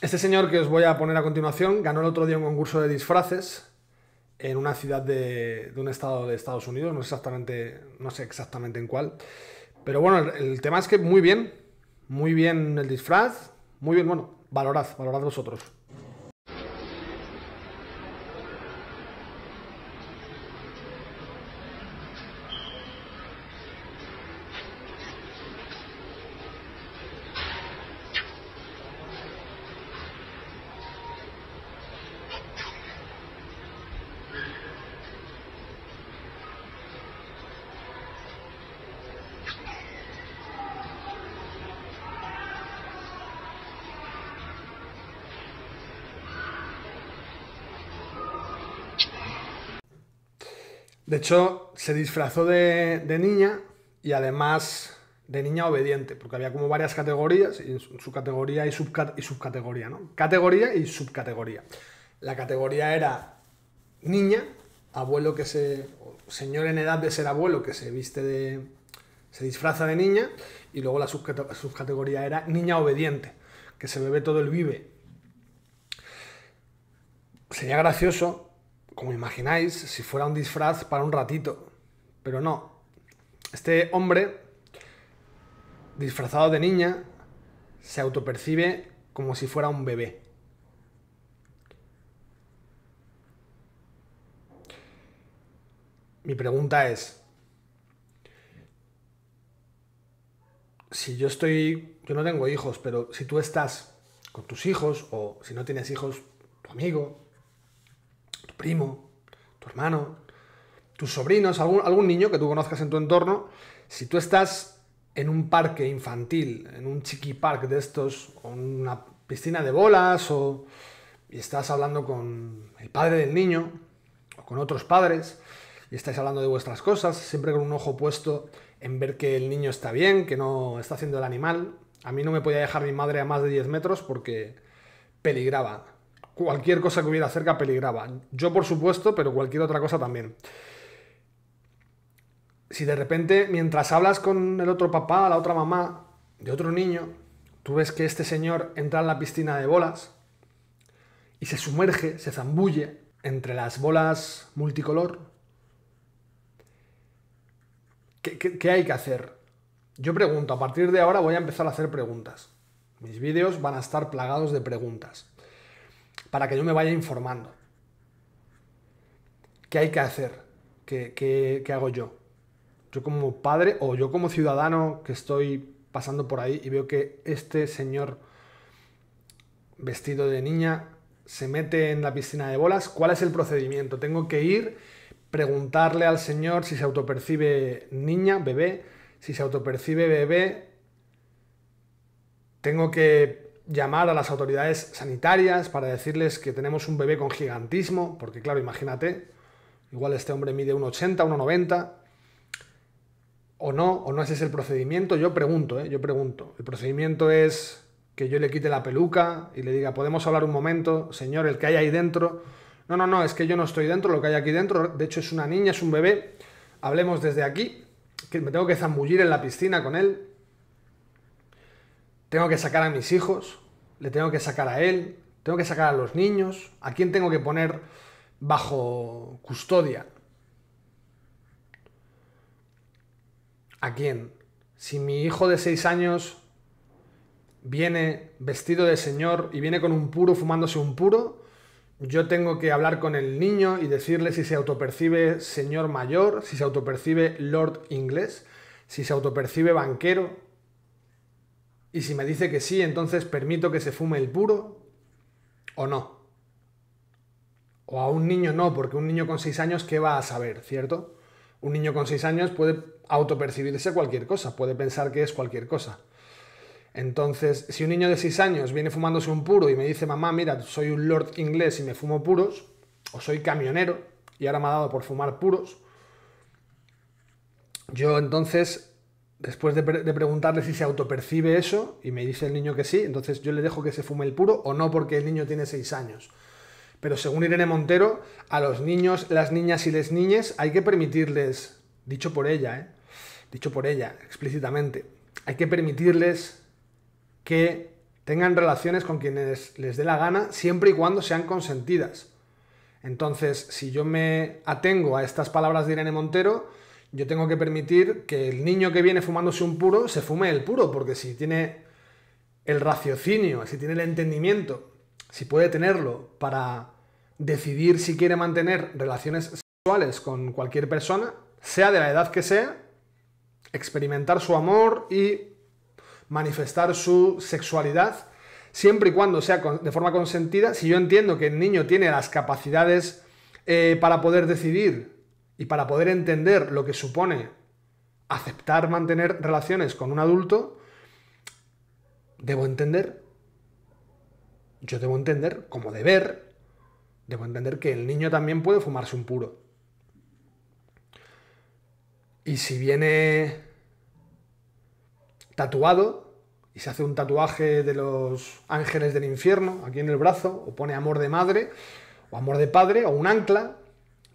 Este señor que os voy a poner a continuación ganó el otro día un concurso de disfraces en una ciudad de, un estado de Estados Unidos, no, exactamente, no sé exactamente en cuál. Pero bueno, el, el, tema es que muy bien, muy bien el disfraz, muy bien, bueno, valorad, valorad vosotros. De hecho, se disfrazó de, niña y además de niña obediente, porque había como varias categorías, y su categoría y, y subcategoría, ¿no? Categoría y subcategoría. La categoría era niña, abuelo que se. señor en edad de ser abuelo que se viste de. se disfraza de niña, y luego la subcategoría era niña obediente, que se bebe todo el vive. Sería gracioso como imagináis, si fuera un disfraz para un ratito. Pero no. Este hombre, disfrazado de niña, se autopercibe como si fuera un bebé. Mi pregunta es, si yo estoy, yo no tengo hijos, pero si tú estás con tus hijos o si no tienes hijos, tu amigo, primo, tu hermano, tus sobrinos, algún, niño que tú conozcas en tu entorno, si tú estás en un parque infantil, en un chiqui park de estos, o en una piscina de bolas, o y estás hablando con el padre del niño, o con otros padres, y estáis hablando de vuestras cosas, siempre con un ojo puesto en ver que el niño está bien, que no está haciendo el animal. A mí no me podía dejar mi madre a más de 10 metros porque peligraba cualquier cosa que hubiera cerca peligraba. Yo, por supuesto, pero cualquier otra cosa también. Si de repente, mientras hablas con el otro papá, la otra mamá, de otro niño, tú ves que este señor entra en la piscina de bolas y se sumerge, se zambulle entre las bolas multicolor, ¿qué, hay que hacer? Yo pregunto, a partir de ahora voy a empezar a hacer preguntas. Mis vídeos van a estar plagados de preguntas para que yo me vaya informando. ¿Qué hay que hacer? ¿Qué, qué, hago yo? Yo como padre o yo como ciudadano que estoy pasando por ahí y veo que este señor vestido de niña se mete en la piscina de bolas, ¿cuál es el procedimiento? Tengo que ir, preguntarle al señor si se autopercibe niña, bebé, si se autopercibe bebé, tengo que llamar a las autoridades sanitarias para decirles que tenemos un bebé con gigantismo, porque claro, imagínate, igual este hombre mide 1,80, 1,90, o no, o no ese es el procedimiento, yo pregunto, ¿eh? yo pregunto. El procedimiento es que yo le quite la peluca y le diga, podemos hablar un momento, señor, el que hay ahí dentro. No, no, no, es que yo no estoy dentro, lo que hay aquí dentro, de hecho es una niña, es un bebé, hablemos desde aquí, que me tengo que zambullir en la piscina con él. Tengo que sacar a mis hijos, le tengo que sacar a él, tengo que sacar a los niños, ¿a quién tengo que poner bajo custodia? ¿A quién? Si mi hijo de seis años viene vestido de señor y viene con un puro fumándose un puro, yo tengo que hablar con el niño y decirle si se autopercibe señor mayor, si se autopercibe lord inglés, si se autopercibe banquero, y si me dice que sí, entonces permito que se fume el puro o no. O a un niño no, porque un niño con seis años, ¿qué va a saber, cierto? Un niño con seis años puede autopercibirse cualquier cosa, puede pensar que es cualquier cosa. Entonces, si un niño de seis años viene fumándose un puro y me dice, mamá, mira, soy un lord inglés y me fumo puros, o soy camionero y ahora me ha dado por fumar puros, yo entonces después de, preguntarle si se autopercibe eso, y me dice el niño que sí, entonces yo le dejo que se fume el puro o no porque el niño tiene seis años. Pero según Irene Montero, a los niños, las niñas y las niñes hay que permitirles, dicho por ella, ¿eh? dicho por ella explícitamente, hay que permitirles que tengan relaciones con quienes les dé la gana siempre y cuando sean consentidas. Entonces, si yo me atengo a estas palabras de Irene Montero, yo tengo que permitir que el niño que viene fumándose un puro se fume el puro, porque si tiene el raciocinio, si tiene el entendimiento, si puede tenerlo para decidir si quiere mantener relaciones sexuales con cualquier persona, sea de la edad que sea, experimentar su amor y manifestar su sexualidad, siempre y cuando sea de forma consentida, si yo entiendo que el niño tiene las capacidades eh, para poder decidir y para poder entender lo que supone aceptar mantener relaciones con un adulto, debo entender, yo debo entender como deber, debo entender que el niño también puede fumarse un puro. Y si viene tatuado y se hace un tatuaje de los ángeles del infierno aquí en el brazo, o pone amor de madre, o amor de padre, o un ancla,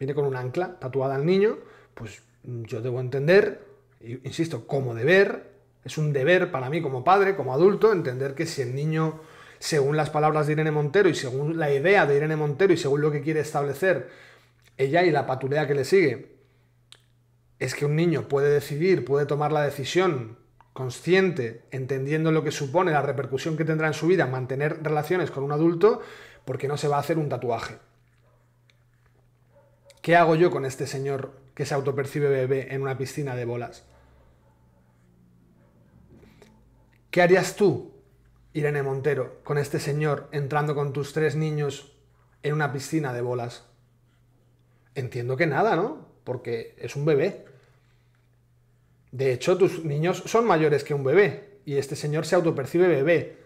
viene con un ancla tatuada al niño, pues mm, yo debo entender, insisto, como deber, es un deber para mí como padre, como adulto, entender que si el niño, según las palabras de Irene Montero y según la idea de Irene Montero y según lo que quiere establecer ella y la patulea que le sigue, es que un niño puede decidir, puede tomar la decisión consciente, entendiendo lo que supone la repercusión que tendrá en su vida mantener relaciones con un adulto, porque no se va a hacer un tatuaje. ¿Qué hago yo con este señor que se autopercibe bebé en una piscina de bolas? ¿Qué harías tú, Irene Montero, con este señor entrando con tus tres niños en una piscina de bolas? Entiendo que nada, ¿no? Porque es un bebé. De hecho, tus niños son mayores que un bebé y este señor se autopercibe bebé.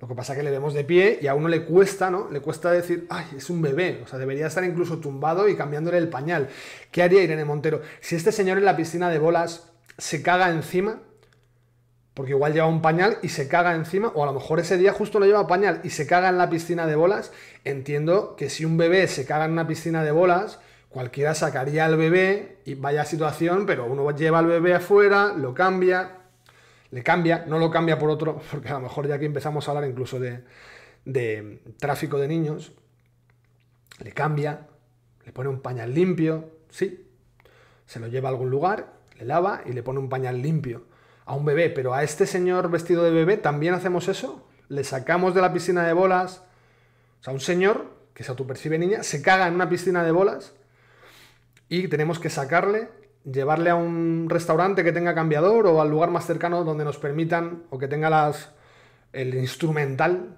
Lo que pasa es que le vemos de pie y a uno le cuesta, ¿no? Le cuesta decir, ay, es un bebé, o sea, debería estar incluso tumbado y cambiándole el pañal. ¿Qué haría Irene Montero? Si este señor en la piscina de bolas se caga encima, porque igual lleva un pañal y se caga encima, o a lo mejor ese día justo no lleva pañal y se caga en la piscina de bolas, entiendo que si un bebé se caga en una piscina de bolas, cualquiera sacaría al bebé y vaya situación, pero uno lleva al bebé afuera, lo cambia, le cambia, no lo cambia por otro, porque a lo mejor ya que empezamos a hablar incluso de, tráfico de niños, le cambia, le pone un pañal limpio, sí, se lo lleva a algún lugar, le lava y le pone un pañal limpio a un bebé, pero a este señor vestido de bebé también hacemos eso, le sacamos de la piscina de bolas, o sea, un señor que se percibe niña, se caga en una piscina de bolas y tenemos que sacarle llevarle a un restaurante que tenga cambiador o al lugar más cercano donde nos permitan o que tenga las, el instrumental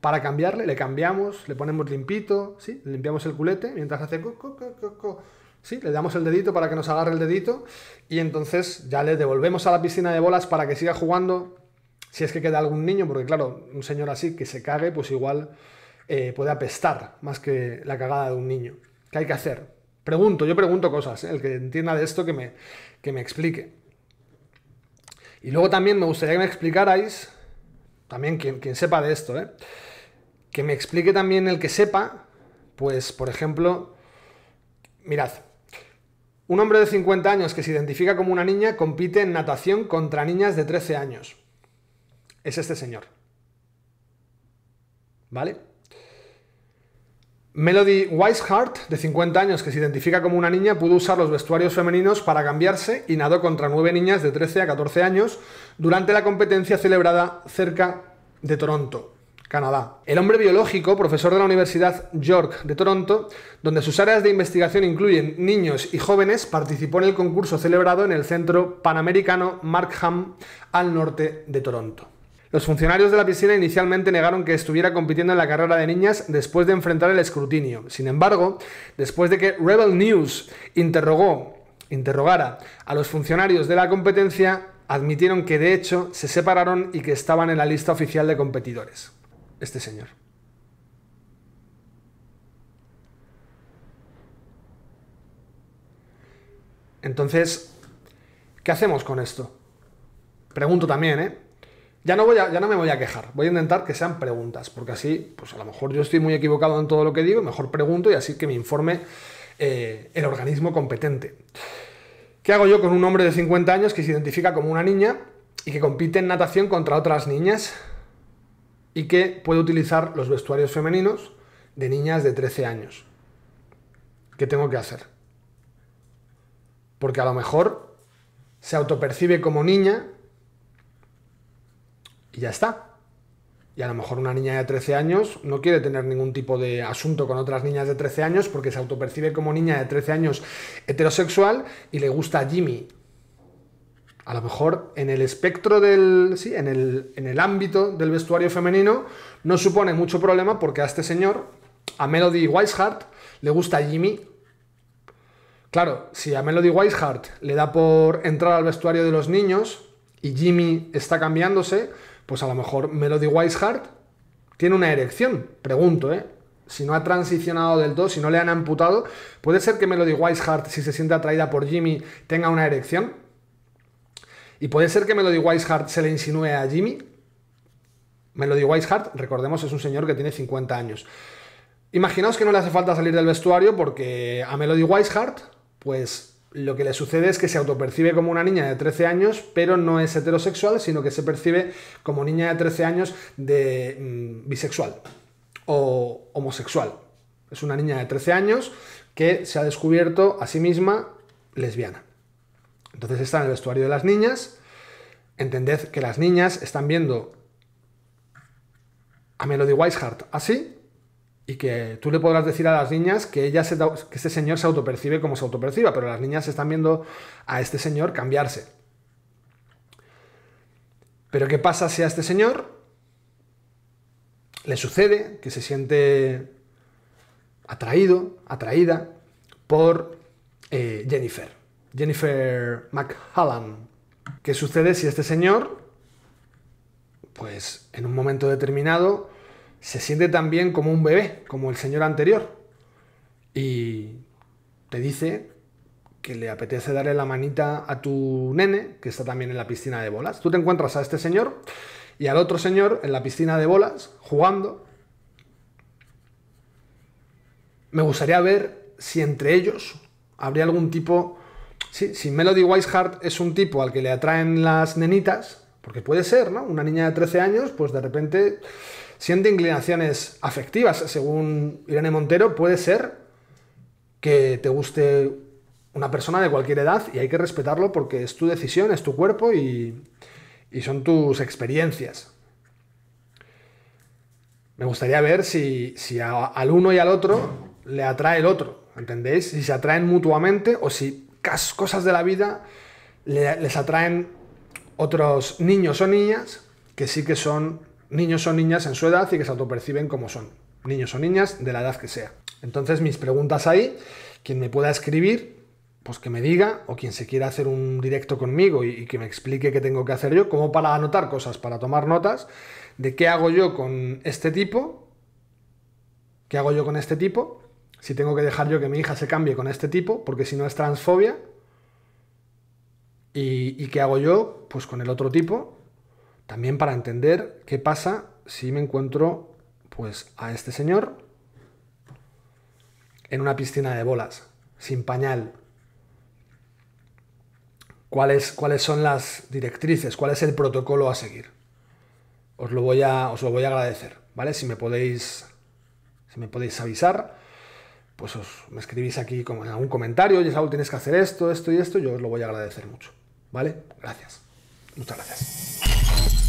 para cambiarle, le cambiamos, le ponemos limpito, ¿sí? limpiamos el culete mientras hace co, co, co, le damos el dedito para que nos agarre el dedito y entonces ya le devolvemos a la piscina de bolas para que siga jugando si es que queda algún niño, porque claro, un señor así que se cague, pues igual eh, puede apestar más que la cagada de un niño. ¿Qué hay que hacer? Pregunto, yo pregunto cosas, ¿eh? el que entienda de esto que me, que me explique. Y luego también me gustaría que me explicarais, también quien, sepa de esto, ¿eh? que me explique también el que sepa, pues por ejemplo, mirad, un hombre de 50 años que se identifica como una niña compite en natación contra niñas de 13 años. Es este señor. ¿Vale? Melody Weishart, de 50 años, que se identifica como una niña, pudo usar los vestuarios femeninos para cambiarse y nadó contra nueve niñas de 13 a 14 años durante la competencia celebrada cerca de Toronto, Canadá. El hombre biológico, profesor de la Universidad York de Toronto, donde sus áreas de investigación incluyen niños y jóvenes, participó en el concurso celebrado en el Centro Panamericano Markham al norte de Toronto. Los funcionarios de la piscina inicialmente negaron que estuviera compitiendo en la carrera de niñas después de enfrentar el escrutinio. Sin embargo, después de que Rebel News interrogó, interrogara a los funcionarios de la competencia, admitieron que de hecho se separaron y que estaban en la lista oficial de competidores. Este señor. Entonces, ¿qué hacemos con esto? Pregunto también, ¿eh? Ya no, voy ya no me voy a quejar, voy a intentar que sean preguntas, porque así, pues a lo mejor yo estoy muy equivocado en todo lo que digo, mejor pregunto y así que me informe eh, el organismo competente. ¿Qué hago yo con un hombre de 50 años que se identifica como una niña y que compite en natación contra otras niñas y que puede utilizar los vestuarios femeninos de niñas de 13 años? ¿Qué tengo que hacer? Porque a lo mejor se autopercibe como niña y ya está. Y a lo mejor una niña de 13 años no quiere tener ningún tipo de asunto con otras niñas de 13 años porque se autopercibe como niña de 13 años heterosexual y le gusta Jimmy. A lo mejor en el espectro del. Sí, en el, ámbito del vestuario femenino no supone mucho problema porque a este señor, a Melody Weishart, le gusta Jimmy. Claro, si a Melody Weishart le da por entrar al vestuario de los niños y Jimmy está cambiándose, pues a lo mejor Melody Wiseheart tiene una erección, pregunto, ¿eh? Si no ha transicionado del todo, si no le han amputado, ¿puede ser que Melody Wiseheart, si se siente atraída por Jimmy, tenga una erección? ¿Y puede ser que Melody Wiseheart se le insinúe a Jimmy? Melody Wiseheart, recordemos, es un señor que tiene 50 años. Imaginaos que no le hace falta salir del vestuario porque a Melody Wiseheart, pues lo que le sucede es que se autopercibe como una niña de 13 años, pero no es heterosexual, sino que se percibe como niña de 13 años de mm, bisexual o homosexual. Es una niña de 13 años que se ha descubierto a sí misma lesbiana. Entonces está en el vestuario de las niñas. Entended que las niñas están viendo a Melody Weishart así y que tú le podrás decir a las niñas que, ella que este señor se autopercibe como se autoperciba, pero las niñas están viendo a este señor cambiarse. Pero ¿qué pasa si a este señor le sucede que se siente atraído, atraída por eh, Jennifer, Jennifer McHallan? ¿Qué sucede si este señor, pues en un momento determinado, se siente también como un bebé, como el señor anterior. Y te dice que le apetece darle la manita a tu nene, que está también en la piscina de bolas. Tú te encuentras a este señor y al otro señor en la piscina de bolas, jugando. Me gustaría ver si entre ellos habría algún tipo... Sí, si Melody Weishart es un tipo al que le atraen las nenitas, porque puede ser, ¿no? Una niña de 13 años, pues de repente siente inclinaciones afectivas, según Irene Montero, puede ser que te guste una persona de cualquier edad y hay que respetarlo porque es tu decisión, es tu cuerpo y, son tus experiencias. Me gustaría ver si, al uno y al otro le atrae el otro, ¿entendéis? Si se atraen mutuamente o si cosas de la vida les atraen otros niños o niñas que sí que son niños o niñas en su edad y que se autoperciben como son, niños o niñas de la edad que sea. Entonces mis preguntas ahí, quien me pueda escribir, pues que me diga, o quien se quiera hacer un directo conmigo y, que me explique qué tengo que hacer yo, como para anotar cosas, para tomar notas de qué hago yo con este tipo, qué hago yo con este tipo, si tengo que dejar yo que mi hija se cambie con este tipo, porque si no es transfobia, y, y qué hago yo pues con el otro tipo, también para entender qué pasa si me encuentro pues a este señor en una piscina de bolas, sin pañal. ¿Cuáles, cuáles son las directrices? ¿Cuál es el protocolo a seguir? Os lo voy a, os voy a agradecer, ¿vale? Si me podéis, si me podéis avisar, pues os, me escribís aquí como en algún comentario, y sabéis, tienes que hacer esto, esto y esto, yo os lo voy a agradecer mucho, ¿vale? Gracias. Muchas gracias.